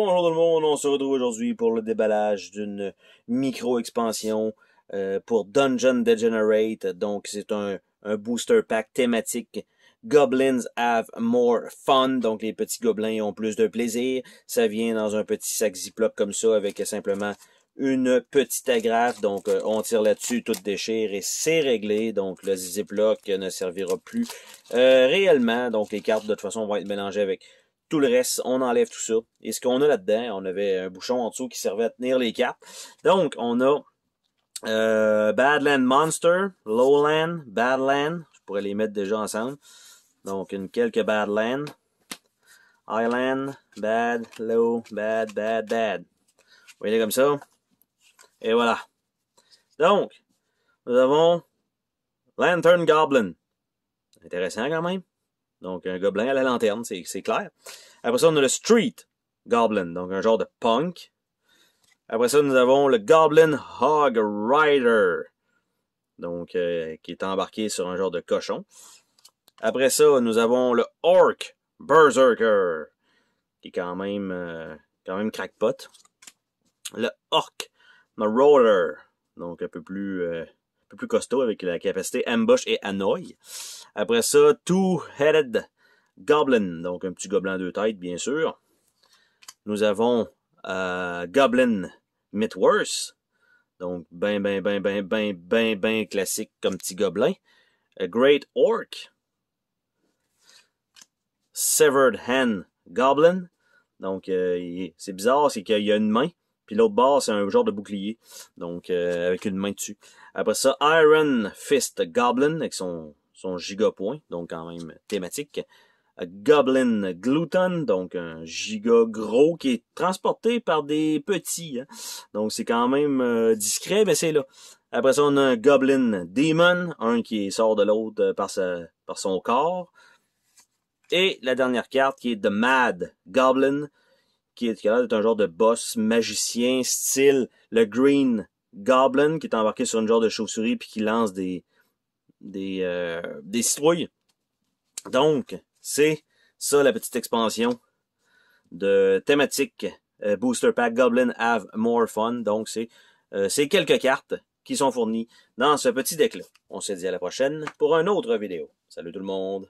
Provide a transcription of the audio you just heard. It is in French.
Bonjour tout le monde, on se retrouve aujourd'hui pour le déballage d'une micro-expansion euh, pour Dungeon Degenerate. Donc c'est un, booster pack thématique. Goblins have more fun, donc les petits gobelins ont plus de plaisir. Ça vient dans un petit sac Ziploc comme ça avec simplement une petite agrafe. Donc euh, on tire là-dessus, tout déchire et c'est réglé. Donc le Ziploc ne servira plus euh, réellement. Donc les cartes de toute façon vont être mélangées avec tout le reste, on enlève tout ça. Et ce qu'on a là-dedans, on avait un bouchon en dessous qui servait à tenir les cartes. Donc, on a euh, Badland Monster, Lowland, Badland. Je pourrais les mettre déjà ensemble. Donc, une quelques Badland. Island, Bad, Low, Bad, Bad, Bad. Vous voyez comme ça. Et voilà. Donc, nous avons Lantern Goblin. Intéressant quand même. Donc, un gobelin à la lanterne, c'est clair. Après ça, on a le Street Goblin, donc un genre de punk. Après ça, nous avons le Goblin Hog Rider, donc euh, qui est embarqué sur un genre de cochon. Après ça, nous avons le Orc Berserker, qui est quand même, euh, quand même crackpot. Le Orc Marauder, donc un peu plus, euh, un peu plus costaud avec la capacité Ambush et Hanoi. Après ça, Two-Headed Goblin, donc un petit gobelin à deux têtes, bien sûr. Nous avons euh, Goblin Midworth, donc ben, ben, ben, ben, ben, ben, ben classique comme petit gobelin. A Great Orc, Severed Hand Goblin, donc euh, c'est bizarre, c'est qu'il y a une main, puis l'autre barre, c'est un genre de bouclier, donc euh, avec une main dessus. Après ça, Iron Fist Goblin, avec son son giga-point, donc quand même thématique. Goblin Gluten, donc un giga gros qui est transporté par des petits. Hein. Donc c'est quand même euh, discret, mais c'est là. Après ça, on a un Goblin Demon, un qui sort de l'autre euh, par, par son corps. Et la dernière carte qui est The Mad Goblin, qui est, qui est un genre de boss magicien style le Green Goblin, qui est embarqué sur une genre de chauve-souris puis qui lance des, des, euh, des citrouilles. Donc, c'est ça la petite expansion de thématique euh, Booster Pack Goblin Have More Fun. Donc, c'est euh, quelques cartes qui sont fournies dans ce petit deck-là. On se dit à la prochaine pour une autre vidéo. Salut tout le monde!